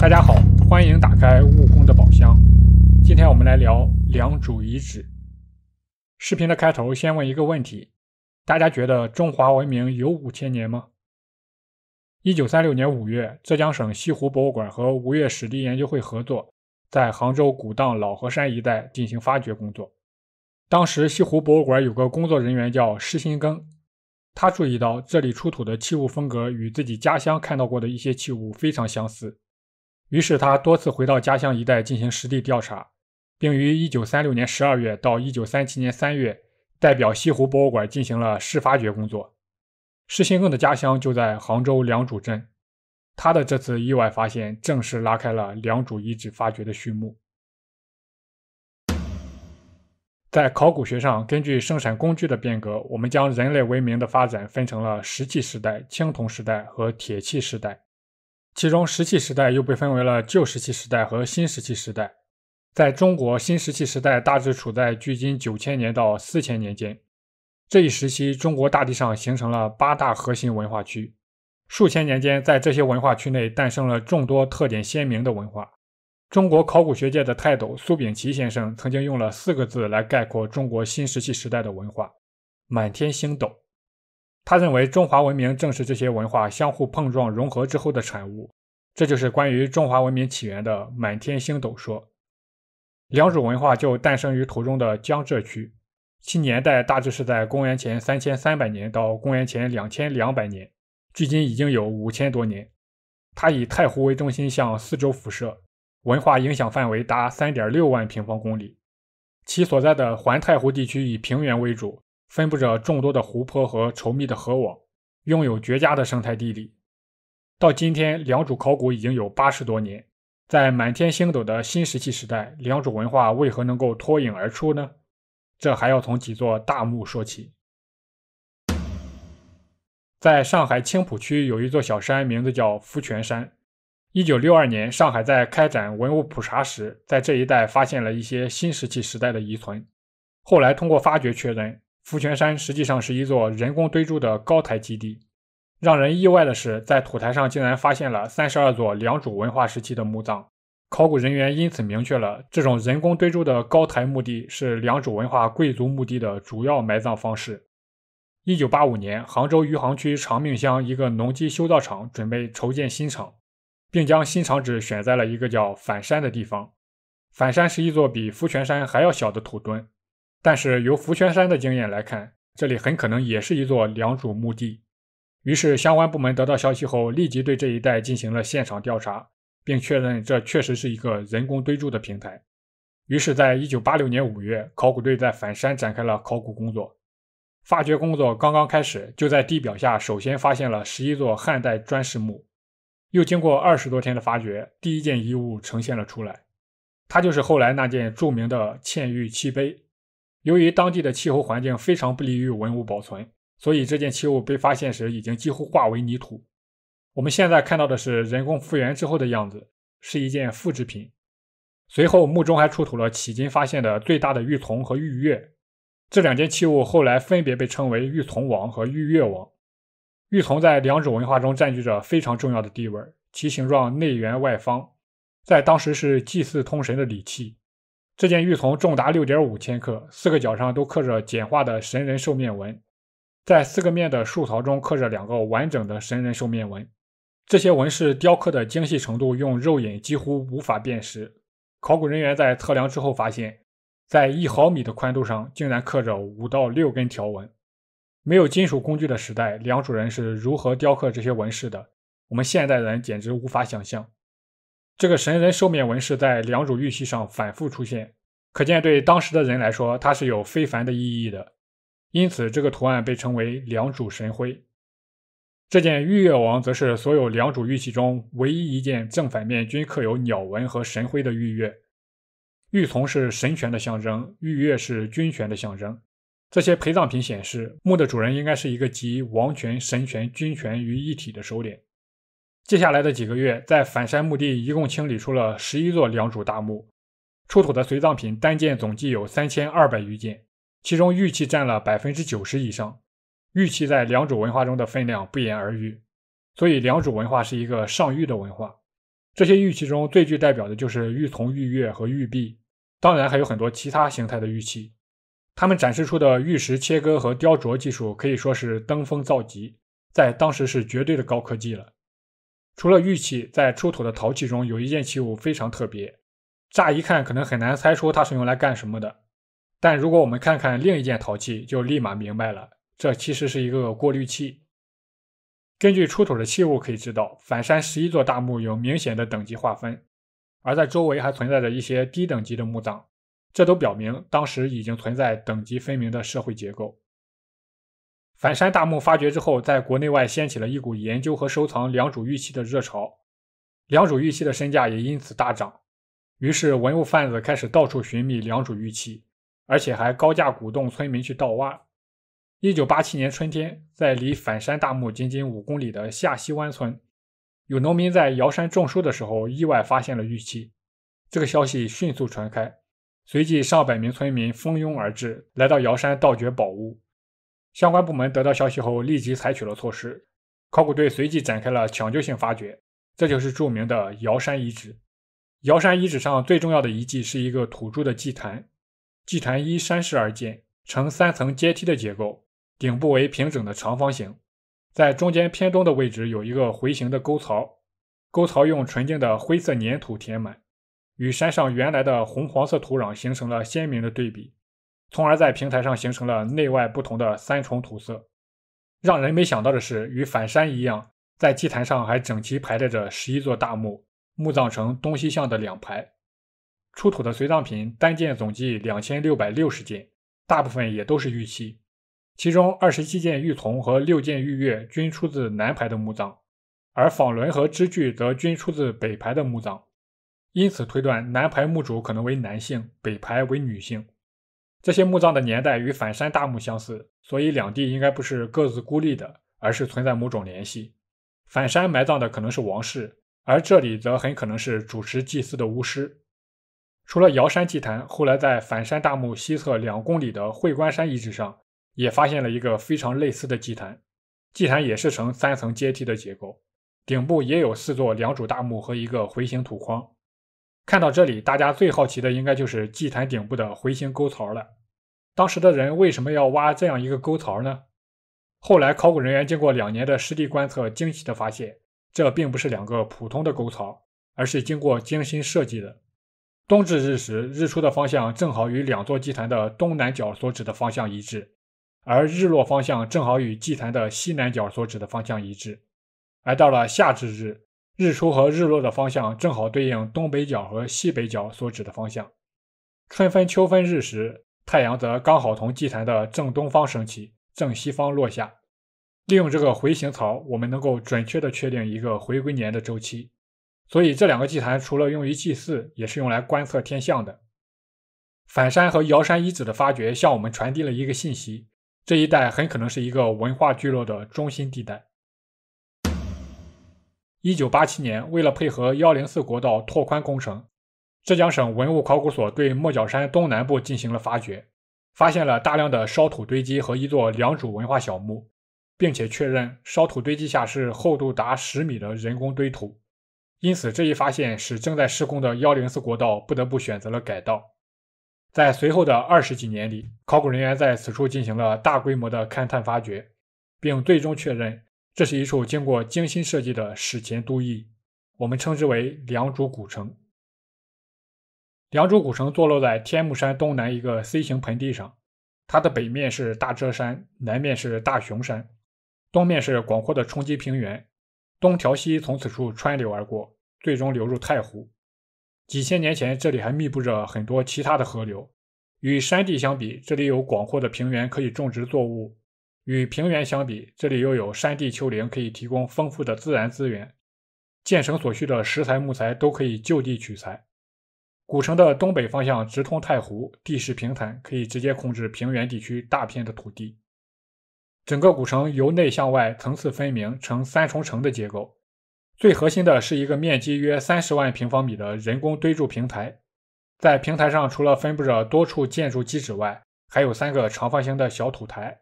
大家好，欢迎打开悟空的宝箱。今天我们来聊良渚遗址。视频的开头先问一个问题：大家觉得中华文明有五千年吗？一九三六年五月，浙江省西湖博物馆和吴越史地研究会合作，在杭州古荡老河山一带进行发掘工作。当时西湖博物馆有个工作人员叫施新耕，他注意到这里出土的器物风格与自己家乡看到过的一些器物非常相似。于是他多次回到家乡一带进行实地调查，并于1936年12月到1937年3月，代表西湖博物馆进行了试发掘工作。施兴更的家乡就在杭州良渚镇，他的这次意外发现，正式拉开了良渚遗址发掘的序幕。在考古学上，根据生产工具的变革，我们将人类文明的发展分成了石器时代、青铜时代和铁器时代。其中，石器时代又被分为了旧石器时代和新石器时代。在中国，新石器时代大致处在距今九千年到四千年间。这一时期，中国大地上形成了八大核心文化区，数千年间，在这些文化区内诞生了众多特点鲜明的文化。中国考古学界的泰斗苏秉琦先生曾经用了四个字来概括中国新石器时代的文化：满天星斗。他认为，中华文明正是这些文化相互碰撞融合之后的产物。这就是关于中华文明起源的“满天星斗说”。良渚文化就诞生于图中的江浙区，其年代大致是在公元前3300年到公元前2200年，距今已经有五千多年。它以太湖为中心向四周辐射，文化影响范围达3.6万平方公里。其所在的环太湖地区以平原为主。分布着众多的湖泊和稠密的河网，拥有绝佳的生态地理。到今天，良渚考古已经有八十多年。在满天星斗的新石器时代，良渚文化为何能够脱颖而出呢？这还要从几座大墓说起。在上海青浦区有一座小山，名字叫福泉山。一九六二年，上海在开展文物普查时，在这一带发现了一些新石器时代的遗存，后来通过发掘确认。福泉山实际上是一座人工堆筑的高台基地。让人意外的是，在土台上竟然发现了三十二座良渚文化时期的墓葬。考古人员因此明确了，这种人工堆筑的高台墓地是良渚文化贵族墓地的主要埋葬方式。一九八五年，杭州余杭区长命乡一个农机修造厂准备筹建新厂，并将新厂址选在了一个叫反山的地方。反山是一座比福泉山还要小的土墩。但是由福泉山的经验来看，这里很可能也是一座良渚墓地。于是相关部门得到消息后，立即对这一带进行了现场调查，并确认这确实是一个人工堆筑的平台。于是，在1986年5月，考古队在反山展开了考古工作。发掘工作刚刚开始，就在地表下首先发现了十一座汉代砖室墓。又经过二十多天的发掘，第一件遗物呈现了出来，它就是后来那件著名的嵌玉漆杯。由于当地的气候环境非常不利于文物保存，所以这件器物被发现时已经几乎化为泥土。我们现在看到的是人工复原之后的样子，是一件复制品。随后墓中还出土了迄今发现的最大的玉琮和玉钺，这两件器物后来分别被称为玉琮王和玉钺王。玉琮在良渚文化中占据着非常重要的地位，其形状内圆外方，在当时是祭祀通神的礼器。这件玉琮重达六点五千克，四个角上都刻着简化的神人兽面纹，在四个面的竖槽中刻着两个完整的神人兽面纹。这些纹饰雕刻的精细程度，用肉眼几乎无法辨识。考古人员在测量之后发现，在一毫米的宽度上竟然刻着五到六根条纹。没有金属工具的时代，良渚人是如何雕刻这些纹饰的？我们现代人简直无法想象。这个神人兽冕纹饰在良渚玉器上反复出现，可见对当时的人来说，它是有非凡的意义的。因此，这个图案被称为良渚神徽。这件玉月王则是所有良渚玉器中唯一一件正反面均刻有鸟纹和神徽的玉月。玉琮是神权的象征，玉月是军权的象征。这些陪葬品显示，墓的主人应该是一个集王权、神权、军权于一体的首领。接下来的几个月，在反山墓地一共清理出了十一座良渚大墓，出土的随葬品单件总计有三千二百余件，其中玉器占了百分之九十以上。玉器在良渚文化中的分量不言而喻，所以良渚文化是一个尚玉的文化。这些玉器中最具代表的就是玉琮、玉钺和玉璧，当然还有很多其他形态的玉器。他们展示出的玉石切割和雕琢技术可以说是登峰造极，在当时是绝对的高科技了。除了玉器，在出土的陶器中有一件器物非常特别，乍一看可能很难猜出它是用来干什么的。但如果我们看看另一件陶器，就立马明白了，这其实是一个过滤器。根据出土的器物可以知道，反山十一座大墓有明显的等级划分，而在周围还存在着一些低等级的墓葬，这都表明当时已经存在等级分明的社会结构。反山大墓发掘之后，在国内外掀起了一股研究和收藏良渚玉器的热潮，良渚玉器的身价也因此大涨。于是，文物贩子开始到处寻觅良渚玉器，而且还高价鼓动村民去盗挖。一九八七年春天，在离反山大墓仅仅五公里的下溪湾村，有农民在瑶山种树的时候意外发现了玉器。这个消息迅速传开，随即上百名村民蜂拥而至，来到瑶山盗掘宝物。相关部门得到消息后，立即采取了措施。考古队随即展开了抢救性发掘，这就是著名的瑶山遗址。瑶山遗址上最重要的遗迹是一个土著的祭坛，祭坛依山势而建，呈三层阶梯的结构，顶部为平整的长方形。在中间偏东的位置有一个回形的沟槽，沟槽用纯净的灰色粘土填满，与山上原来的红黄色土壤形成了鲜明的对比。从而在平台上形成了内外不同的三重土色。让人没想到的是，与反山一样，在祭坛上还整齐排列着十一座大墓，墓葬呈东西向的两排。出土的随葬品单件总计两千六百六十件，大部分也都是玉器。其中二十七件玉琮和六件玉钺均出自南排的墓葬，而纺轮和支具则均出自北排的墓葬。因此推断，南排墓主可能为男性，北排为女性。这些墓葬的年代与反山大墓相似，所以两地应该不是各自孤立的，而是存在某种联系。反山埋葬的可能是王室，而这里则很可能是主持祭祀的巫师。除了瑶山祭坛，后来在反山大墓西侧两公里的会关山遗址上，也发现了一个非常类似的祭坛。祭坛也是呈三层阶梯的结构，顶部也有四座两主大墓和一个回形土框。看到这里，大家最好奇的应该就是祭坛顶部的回形沟槽了。当时的人为什么要挖这样一个沟槽呢？后来考古人员经过两年的实地观测，惊奇的发现，这并不是两个普通的沟槽，而是经过精心设计的。冬至日时，日出的方向正好与两座祭坛的东南角所指的方向一致，而日落方向正好与祭坛的西南角所指的方向一致。而到了夏至日。日出和日落的方向正好对应东北角和西北角所指的方向。春分、秋分日时，太阳则刚好从祭坛的正东方升起，正西方落下。利用这个回形槽，我们能够准确地确定一个回归年的周期。所以，这两个祭坛除了用于祭祀，也是用来观测天象的。反山和瑶山遗址的发掘向我们传递了一个信息：这一带很可能是一个文化聚落的中心地带。一九八七年，为了配合幺零四国道拓宽工程，浙江省文物考古所对莫角山东南部进行了发掘，发现了大量的烧土堆积和一座良渚文化小墓，并且确认烧土堆积下是厚度达十米的人工堆土。因此，这一发现使正在施工的幺零四国道不得不选择了改道。在随后的二十几年里，考古人员在此处进行了大规模的勘探发掘，并最终确认。这是一处经过精心设计的史前都邑，我们称之为良渚古城。良渚古城坐落在天目山东南一个 C 型盆地上，它的北面是大遮山，南面是大熊山，东面是广阔的冲积平原。东条溪从此处穿流而过，最终流入太湖。几千年前，这里还密布着很多其他的河流。与山地相比，这里有广阔的平原可以种植作物。与平原相比，这里又有山地丘陵，可以提供丰富的自然资源。建城所需的石材、木材都可以就地取材。古城的东北方向直通太湖，地势平坦，可以直接控制平原地区大片的土地。整个古城由内向外层次分明，呈三重城的结构。最核心的是一个面积约三十万平方米的人工堆筑平台，在平台上除了分布着多处建筑基址外，还有三个长方形的小土台。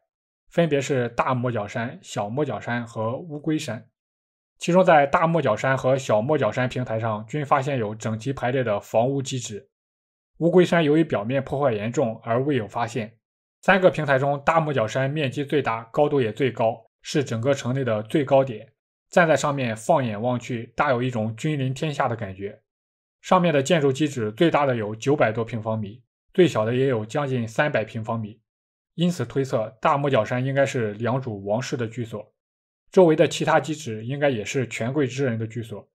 分别是大莫角山、小莫角山和乌龟山，其中在大莫角山和小莫角山平台上均发现有整齐排列的房屋基址，乌龟山由于表面破坏严重而未有发现。三个平台中，大莫角山面积最大，高度也最高，是整个城内的最高点。站在上面放眼望去，大有一种君临天下的感觉。上面的建筑基址最大的有九百多平方米，最小的也有将近三百平方米。因此推测，大木角山应该是梁主王室的居所，周围的其他遗址应该也是权贵之人的居所。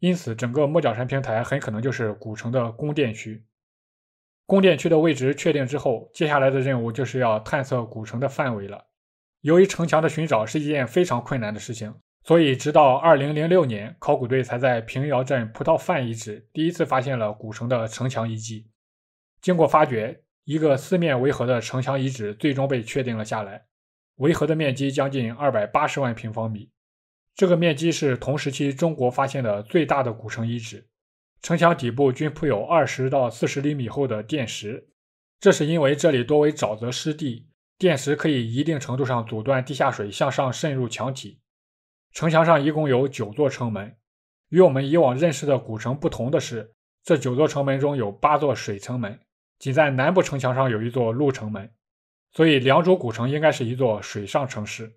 因此，整个木角山平台很可能就是古城的宫殿区。宫殿区的位置确定之后，接下来的任务就是要探测古城的范围了。由于城墙的寻找是一件非常困难的事情，所以直到2006年，考古队才在平遥镇葡萄饭遗址第一次发现了古城的城墙遗迹。经过发掘。一个四面围合的城墙遗址最终被确定了下来，围合的面积将近二百八十万平方米。这个面积是同时期中国发现的最大的古城遗址。城墙底部均铺有二十到四十厘米厚的垫石，这是因为这里多为沼泽湿地，垫石可以一定程度上阻断地下水向上渗入墙体。城墙上一共有九座城门，与我们以往认识的古城不同的是，这九座城门中有八座水城门。仅在南部城墙上有一座鹿城门，所以良渚古城应该是一座水上城市。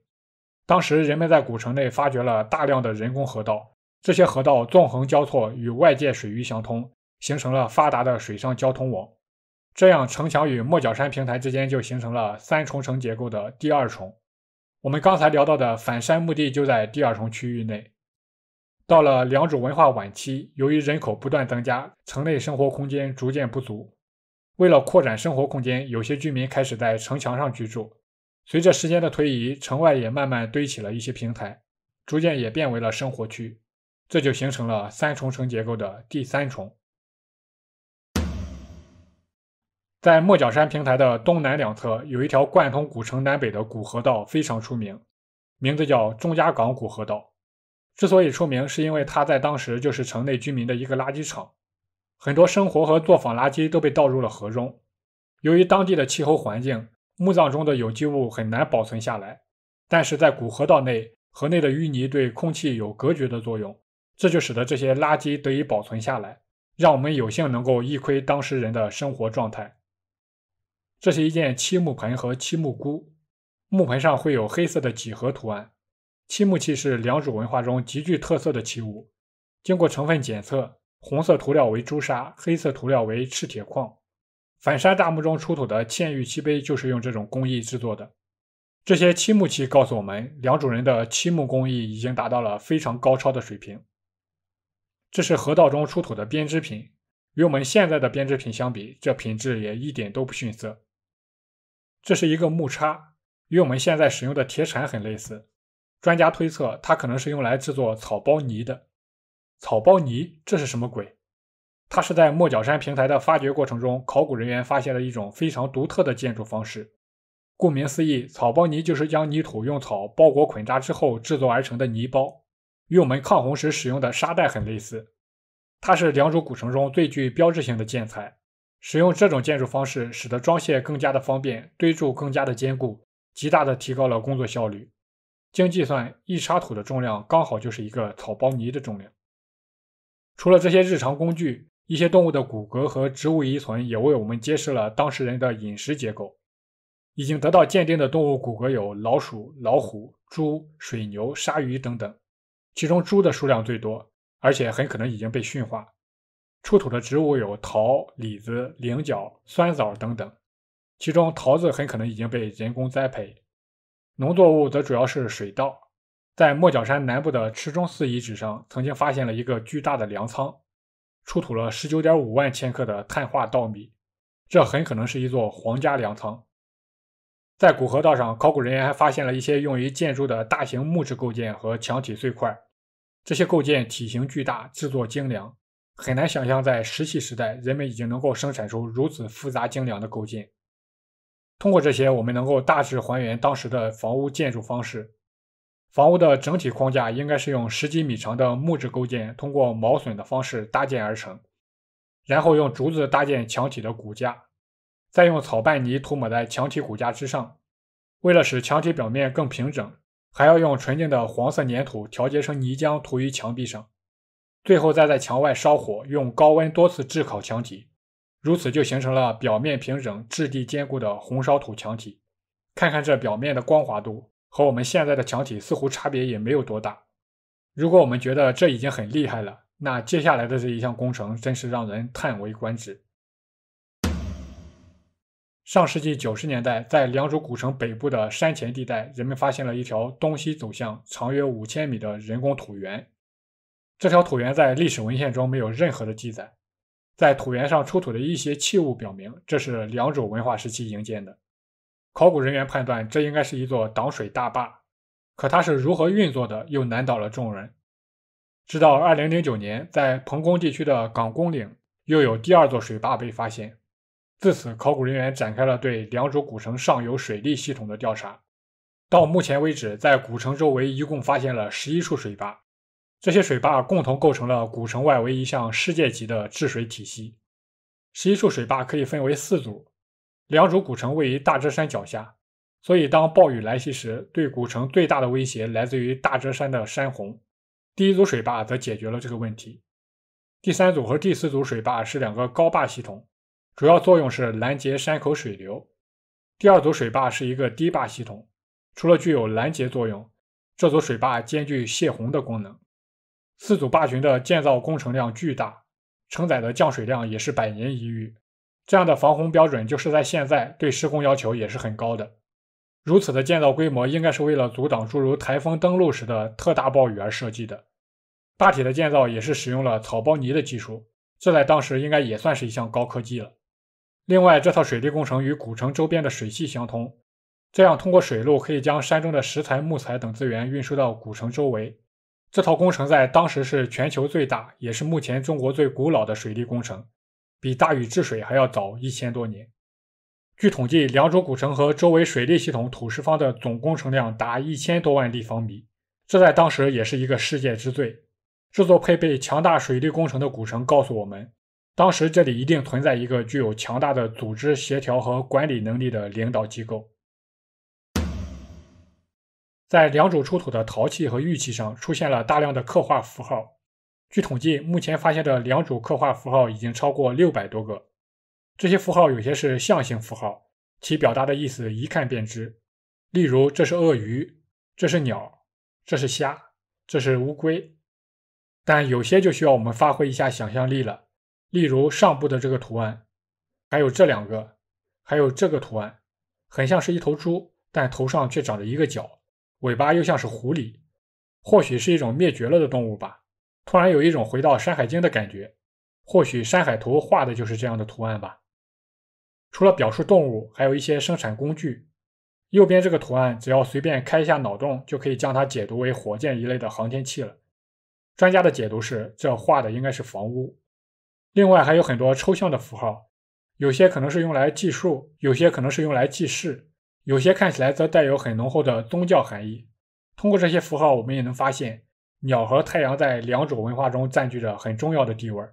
当时人们在古城内发掘了大量的人工河道，这些河道纵横交错，与外界水域相通，形成了发达的水上交通网。这样，城墙与莫角山平台之间就形成了三重城结构的第二重。我们刚才聊到的反山墓地就在第二重区域内。到了良渚文化晚期，由于人口不断增加，城内生活空间逐渐不足。为了扩展生活空间，有些居民开始在城墙上居住。随着时间的推移，城外也慢慢堆起了一些平台，逐渐也变为了生活区，这就形成了三重城结构的第三重。在莫角山平台的东南两侧，有一条贯通古城南北的古河道，非常出名，名字叫钟家港古河道。之所以出名，是因为它在当时就是城内居民的一个垃圾场。很多生活和作坊垃圾都被倒入了河中。由于当地的气候环境，墓葬中的有机物很难保存下来。但是在古河道内，河内的淤泥对空气有隔绝的作用，这就使得这些垃圾得以保存下来，让我们有幸能够一窥当时人的生活状态。这是一件漆木盆和漆木箍，木盆上会有黑色的几何图案。漆木器是良渚文化中极具特色的器物，经过成分检测。红色涂料为朱砂，黑色涂料为赤铁矿。反沙大墓中出土的嵌玉漆杯就是用这种工艺制作的。这些漆木器告诉我们，良渚人的漆木工艺已经达到了非常高超的水平。这是河道中出土的编织品，与我们现在的编织品相比，这品质也一点都不逊色。这是一个木叉，与我们现在使用的铁铲很类似。专家推测，它可能是用来制作草包泥的。草包泥这是什么鬼？它是在莫角山平台的发掘过程中，考古人员发现了一种非常独特的建筑方式。顾名思义，草包泥就是将泥土用草包裹捆扎之后制作而成的泥包，与我们抗洪时使用的沙袋很类似。它是良渚古城中最具标志性的建材。使用这种建筑方式，使得装卸更加的方便，堆筑更加的坚固，极大的提高了工作效率。经计算，一沙土的重量刚好就是一个草包泥的重量。除了这些日常工具，一些动物的骨骼和植物遗存也为我们揭示了当事人的饮食结构。已经得到鉴定的动物骨骼有老鼠、老虎、猪、水牛、鲨鱼等等，其中猪的数量最多，而且很可能已经被驯化。出土的植物有桃、李子、菱角、酸枣等等，其中桃子很可能已经被人工栽培。农作物则主要是水稻。在莫角山南部的池中寺遗址上，曾经发现了一个巨大的粮仓，出土了十九点五万千克的碳化稻米，这很可能是一座皇家粮仓。在古河道上，考古人员还发现了一些用于建筑的大型木质构件和墙体碎块，这些构件体型巨大，制作精良，很难想象在石器时代，人们已经能够生产出如此复杂精良的构件。通过这些，我们能够大致还原当时的房屋建筑方式。房屋的整体框架应该是用十几米长的木质构件，通过卯榫的方式搭建而成，然后用竹子搭建墙体的骨架，再用草拌泥涂抹在墙体骨架之上。为了使墙体表面更平整，还要用纯净的黄色粘土调节成泥浆涂于墙壁上，最后再在墙外烧火，用高温多次炙烤墙体，如此就形成了表面平整、质地坚固的红烧土墙体。看看这表面的光滑度。和我们现在的墙体似乎差别也没有多大。如果我们觉得这已经很厉害了，那接下来的这一项工程真是让人叹为观止。上世纪九十年代，在良渚古城北部的山前地带，人们发现了一条东西走向、长约五千米的人工土垣。这条土原在历史文献中没有任何的记载。在土原上出土的一些器物表明，这是良渚文化时期营建的。考古人员判断，这应该是一座挡水大坝，可它是如何运作的，又难倒了众人。直到二零零九年，在彭公地区的岗公岭，又有第二座水坝被发现。自此，考古人员展开了对良渚古城上游水利系统的调查。到目前为止，在古城周围一共发现了十一处水坝，这些水坝共同构成了古城外围一项世界级的治水体系。十一处水坝可以分为四组。两组古城位于大遮山脚下，所以当暴雨来袭时，对古城最大的威胁来自于大遮山的山洪。第一组水坝则解决了这个问题。第三组和第四组水坝是两个高坝系统，主要作用是拦截山口水流。第二组水坝是一个低坝系统，除了具有拦截作用，这组水坝兼具泄洪的功能。四组坝群的建造工程量巨大，承载的降水量也是百年一遇。这样的防洪标准，就是在现在对施工要求也是很高的。如此的建造规模，应该是为了阻挡诸如台风登陆时的特大暴雨而设计的。大体的建造也是使用了草包泥的技术，这在当时应该也算是一项高科技了。另外，这套水利工程与古城周边的水系相通，这样通过水路可以将山中的石材、木材等资源运输到古城周围。这套工程在当时是全球最大，也是目前中国最古老的水利工程。比大禹治水还要早一千多年。据统计，凉州古城和周围水利系统土石方的总工程量达一千多万立方米，这在当时也是一个世界之最。这座配备强大水利工程的古城告诉我们，当时这里一定存在一个具有强大的组织协调和管理能力的领导机构。在良渚出土的陶器和玉器上，出现了大量的刻画符号。据统计，目前发现的两组刻画符号已经超过六百多个。这些符号有些是象形符号，其表达的意思一看便知，例如这是鳄鱼，这是鸟，这是虾，这是乌龟。但有些就需要我们发挥一下想象力了，例如上部的这个图案，还有这两个，还有这个图案，很像是一头猪，但头上却长着一个角，尾巴又像是狐狸，或许是一种灭绝了的动物吧。突然有一种回到《山海经》的感觉，或许《山海图》画的就是这样的图案吧。除了表述动物，还有一些生产工具。右边这个图案，只要随便开一下脑洞，就可以将它解读为火箭一类的航天器了。专家的解读是，这画的应该是房屋。另外还有很多抽象的符号，有些可能是用来计数，有些可能是用来记事，有些看起来则带有很浓厚的宗教含义。通过这些符号，我们也能发现。鸟和太阳在良渚文化中占据着很重要的地位。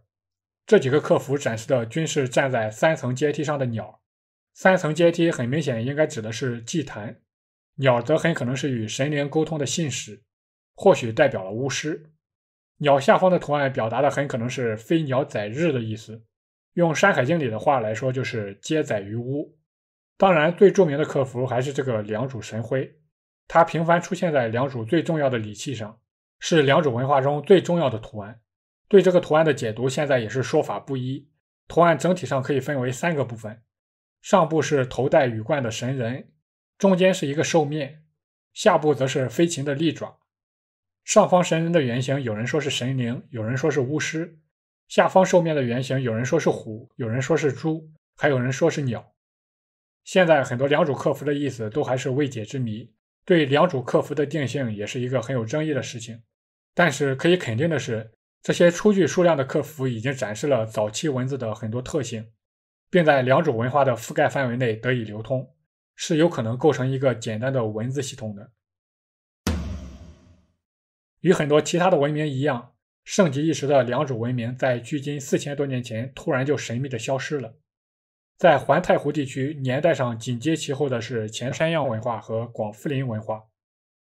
这几个客服展示的均是站在三层阶梯上的鸟，三层阶梯很明显应该指的是祭坛，鸟则很可能是与神灵沟通的信使，或许代表了巫师。鸟下方的图案表达的很可能是飞鸟载日的意思，用《山海经》里的话来说就是“皆载于巫”。当然，最著名的客服还是这个良渚神徽，它频繁出现在良渚最重要的礼器上。是良渚文化中最重要的图案，对这个图案的解读现在也是说法不一。图案整体上可以分为三个部分：上部是头戴羽冠的神人，中间是一个兽面，下部则是飞禽的利爪。上方神人的原型有人说是神灵，有人说是巫师；下方兽面的原型有人说是虎，有人说是猪，还有人说是鸟。现在很多良渚客服的意思都还是未解之谜，对良渚客服的定性也是一个很有争议的事情。但是可以肯定的是，这些出具数量的客服已经展示了早期文字的很多特性，并在良渚文化的覆盖范围内得以流通，是有可能构成一个简单的文字系统的。与很多其他的文明一样，盛极一时的良渚文明在距今四千多年前突然就神秘的消失了。在环太湖地区，年代上紧接其后的是前山样文化和广富林文化。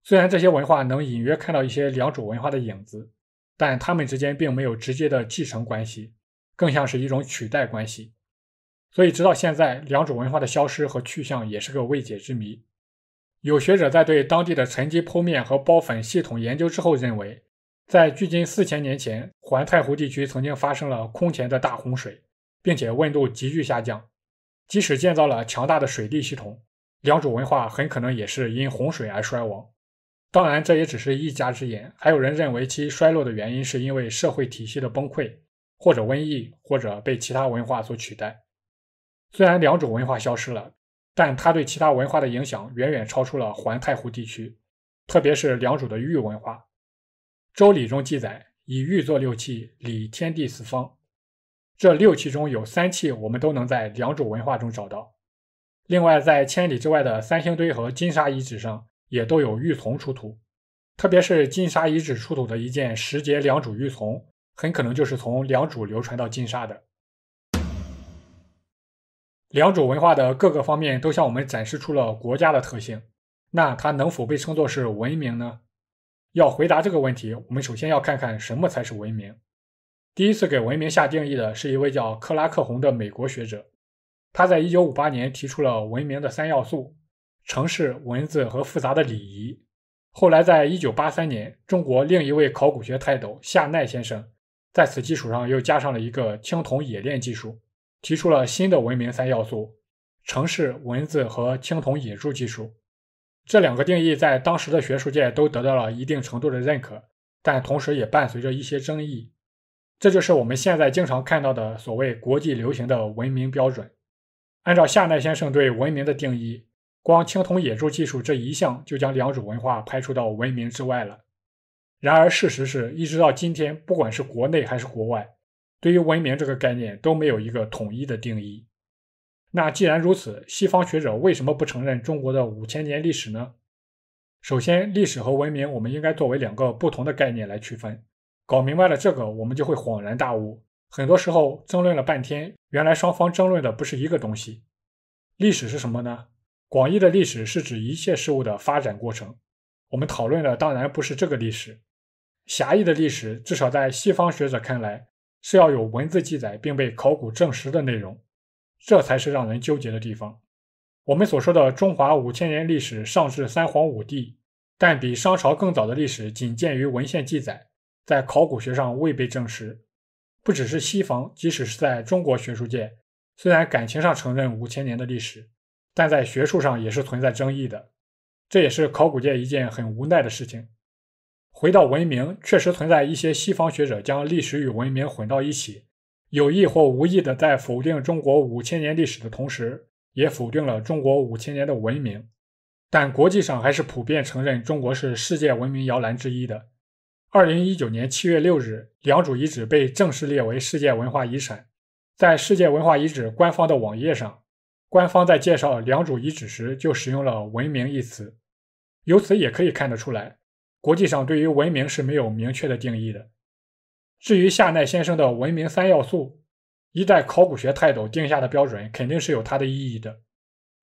虽然这些文化能隐约看到一些良渚文化的影子，但他们之间并没有直接的继承关系，更像是一种取代关系。所以，直到现在，良渚文化的消失和去向也是个未解之谜。有学者在对当地的沉积剖面和孢粉系统研究之后认为，在距今四千年前，环太湖地区曾经发生了空前的大洪水，并且温度急剧下降。即使建造了强大的水利系统，良渚文化很可能也是因洪水而衰亡。当然，这也只是一家之言。还有人认为其衰落的原因是因为社会体系的崩溃，或者瘟疫，或者被其他文化所取代。虽然良渚文化消失了，但它对其他文化的影响远远超出了环太湖地区，特别是良渚的玉文化。《周礼》中记载：“以玉作六气，礼天地四方。”这六气中有三气，我们都能在良渚文化中找到。另外，在千里之外的三星堆和金沙遗址上。也都有玉琮出土，特别是金沙遗址出土的一件石碣良渚玉琮，很可能就是从良渚流传到金沙的。良渚文化的各个方面都向我们展示出了国家的特性，那它能否被称作是文明呢？要回答这个问题，我们首先要看看什么才是文明。第一次给文明下定义的是一位叫克拉克洪的美国学者，他在1958年提出了文明的三要素。城市、文字和复杂的礼仪。后来，在一九八三年，中国另一位考古学泰斗夏奈先生在此基础上又加上了一个青铜冶炼技术，提出了新的文明三要素：城市、文字和青铜冶铸技术。这两个定义在当时的学术界都得到了一定程度的认可，但同时也伴随着一些争议。这就是我们现在经常看到的所谓国际流行的文明标准。按照夏奈先生对文明的定义。光青铜冶铸技术这一项，就将良渚文化排除到文明之外了。然而，事实是一直到今天，不管是国内还是国外，对于文明这个概念都没有一个统一的定义。那既然如此，西方学者为什么不承认中国的五千年历史呢？首先，历史和文明，我们应该作为两个不同的概念来区分。搞明白了这个，我们就会恍然大悟。很多时候，争论了半天，原来双方争论的不是一个东西。历史是什么呢？广义的历史是指一切事物的发展过程，我们讨论的当然不是这个历史。狭义的历史，至少在西方学者看来，是要有文字记载并被考古证实的内容，这才是让人纠结的地方。我们所说的中华五千年历史，上至三皇五帝，但比商朝更早的历史仅见于文献记载，在考古学上未被证实。不只是西方，即使是在中国学术界，虽然感情上承认五千年的历史。但在学术上也是存在争议的，这也是考古界一件很无奈的事情。回到文明，确实存在一些西方学者将历史与文明混到一起，有意或无意的在否定中国五千年历史的同时，也否定了中国五千年的文明。但国际上还是普遍承认中国是世界文明摇篮之一的。二零一九年七月六日，良渚遗址被正式列为世界文化遗产，在世界文化遗址官方的网页上。官方在介绍良渚遗址时就使用了“文明”一词，由此也可以看得出来，国际上对于“文明”是没有明确的定义的。至于夏奈先生的“文明三要素”，一代考古学泰斗定下的标准肯定是有它的意义的，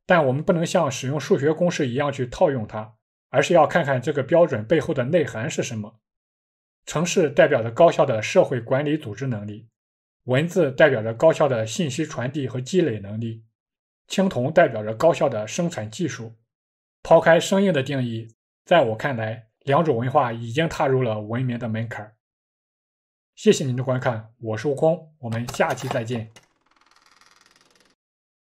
但我们不能像使用数学公式一样去套用它，而是要看看这个标准背后的内涵是什么。城市代表着高效的社会管理组织能力，文字代表着高效的信息传递和积累能力。青铜代表着高效的生产技术。抛开生硬的定义，在我看来，两种文化已经踏入了文明的门槛。谢谢您的观看，我是悟空，我们下期再见。